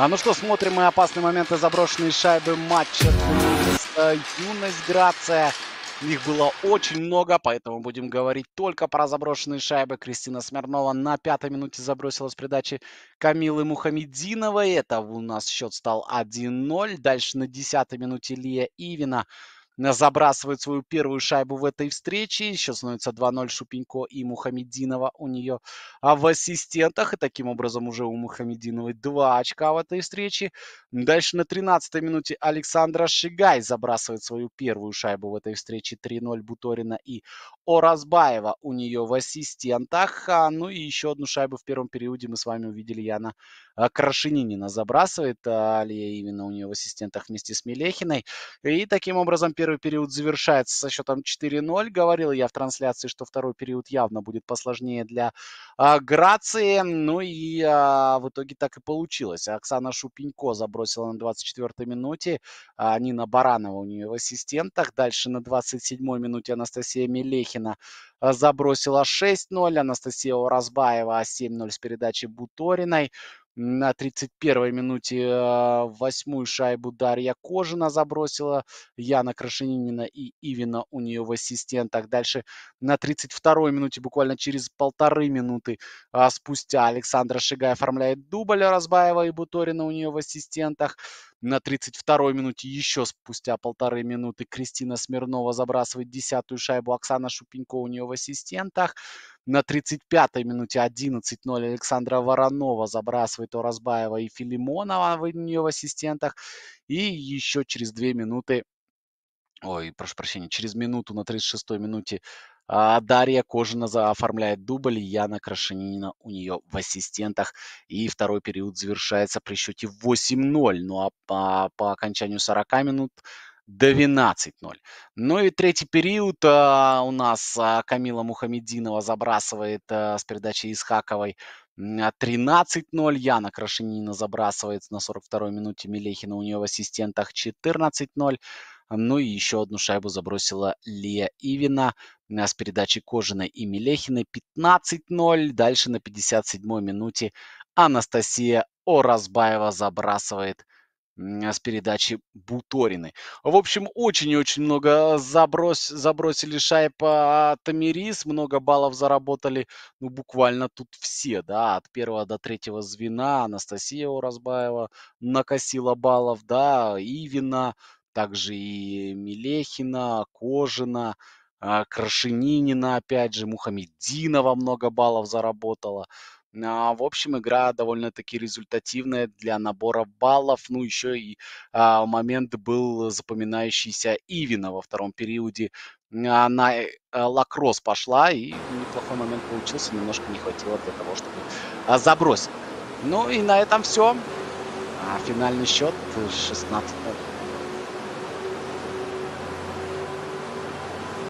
А ну что, смотрим мы опасные моменты заброшенные шайбы матча Юность Грация. Их было очень много, поэтому будем говорить только про заброшенные шайбы. Кристина Смирнова на пятой минуте забросила с передачи Камилы Мухамединовой. Это у нас счет стал 1-0. Дальше на десятой минуте Лия Ивина забрасывает свою первую шайбу в этой встрече. Еще становится 2-0 Шупенько и Мухамединова у нее а в ассистентах. И таким образом уже у Мухамединовой 2 очка в этой встрече. Дальше на 13-й минуте Александра Шигай забрасывает свою первую шайбу в этой встрече. 3-0 Буторина и Оразбаева у нее в ассистентах. А, ну и еще одну шайбу в первом периоде мы с вами увидели Яна а, Крашенинина забрасывает. Алия именно у нее в ассистентах вместе с Мелехиной. И таким образом первый первый период завершается со счетом 4-0. Говорил я в трансляции, что второй период явно будет посложнее для а, Грации. Ну и а, в итоге так и получилось. Оксана Шупенько забросила на 24-й минуте. А, Нина Баранова у нее в ассистентах. Дальше на 27-й минуте Анастасия Мелехина а, забросила 6-0. Анастасия Уразбаева 7-0 с передачи Буториной на 31-й минуте а, восьмую шайбу Дарья Кожина забросила, Яна Крашенинина и Ивина у нее в ассистентах. Дальше на 32-й минуте, буквально через полторы минуты а, спустя, Александра Шигай оформляет дубль Разбаева и Буторина у нее в ассистентах. На 32-й минуте еще спустя полторы минуты Кристина Смирнова забрасывает десятую шайбу. Оксана Шупенько у нее в ассистентах. На 35-й минуте 11-0 Александра Воронова забрасывает Оразбаева и Филимонова в нее в ассистентах. И еще через две минуты ой, прошу прощения, через минуту на 36-й минуте а, Дарья Кожина оформляет дубль, Яна Крашенина у нее в ассистентах. И второй период завершается при счете 8-0, ну а по, по окончанию 40 минут 12-0. Ну и третий период а, у нас а, Камила Мухамединова забрасывает а, с передачи Исхаковой 13-0. Яна Крашенина забрасывает на 42-й минуте Мелехина у нее в ассистентах 14-0. Ну и еще одну шайбу забросила Лия Ивина а с передачи Кожиной и Мелехиной 15-0. Дальше на 57-й минуте Анастасия Оразбаева забрасывает а с передачи Буторины. В общем, очень и очень много заброс, забросили шайба Тамирис, много баллов заработали, ну, буквально тут все, да, от первого до третьего звена Анастасия Уразбаева накосила баллов, да, Ивина также и Мелехина, Кожина, а, Крашенинина, опять же, Мухамединова много баллов заработала. А, в общем, игра довольно-таки результативная для набора баллов. Ну, еще и а, момент был запоминающийся Ивина во втором периоде. на э, лакросс пошла, и неплохой момент получился. Немножко не хватило для того, чтобы а, забросить. Ну и на этом все. финальный счет 16